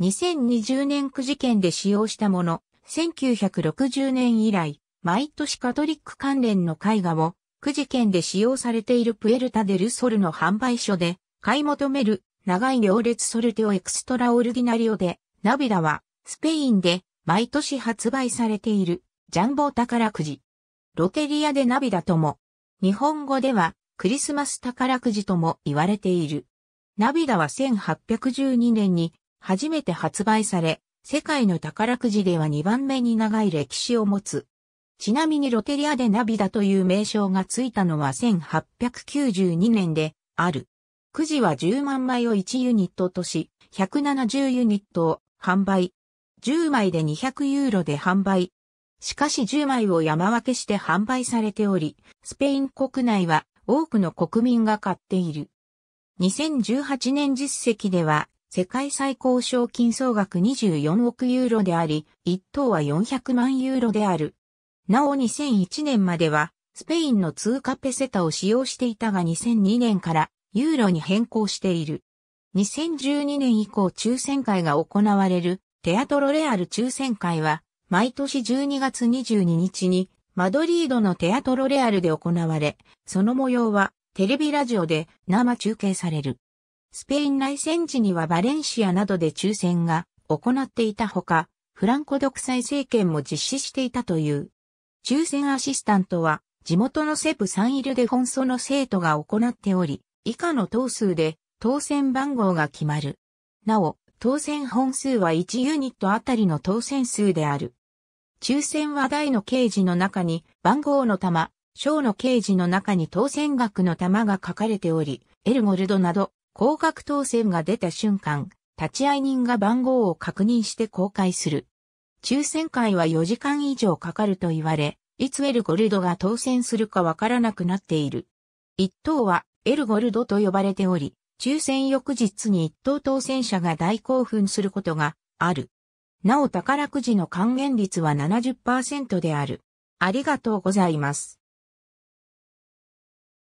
2020年9事件で使用したもの、1960年以来、毎年カトリック関連の絵画を、9事件で使用されているプエルタデルソルの販売所で、買い求める、長い行列ソルテオエクストラオルディナリオで、ナビダは、スペインで、毎年発売されている、ジャンボ宝くじ。ロテリアでナビダとも、日本語では、クリスマス宝くじとも言われている。ナビダは1812年に初めて発売され、世界の宝くじでは2番目に長い歴史を持つ。ちなみにロテリアでナビダという名称がついたのは1892年である。くじは10万枚を1ユニットとし、170ユニットを販売。10枚で200ユーロで販売。しかし10枚を山分けして販売されており、スペイン国内は多くの国民が買っている。2018年実績では世界最高賞金総額24億ユーロであり、1等は400万ユーロである。なお2001年までは、スペインの通貨ペセタを使用していたが2002年からユーロに変更している。2012年以降抽選会が行われるテアトロレアル抽選会は毎年12月22日にマドリードのテアトロレアルで行われ、その模様はテレビラジオで生中継される。スペイン内戦時にはバレンシアなどで抽選が行っていたほか、フランコ独裁政権も実施していたという。抽選アシスタントは地元のセプサンイルデフォンソの生徒が行っており、以下の等数で当選番号が決まる。なお、当選本数は1ユニットあたりの当選数である。抽選は台の刑事の中に番号の玉、章の刑事の中に当選額の玉が書かれており、エルゴルドなど高額当選が出た瞬間、立会人が番号を確認して公開する。抽選会は4時間以上かかると言われ、いつエルゴルドが当選するかわからなくなっている。一等はエルゴルドと呼ばれており、抽選翌日に一等当選者が大興奮することがある。なお宝くじの還元率は70%である。ありがとうございます。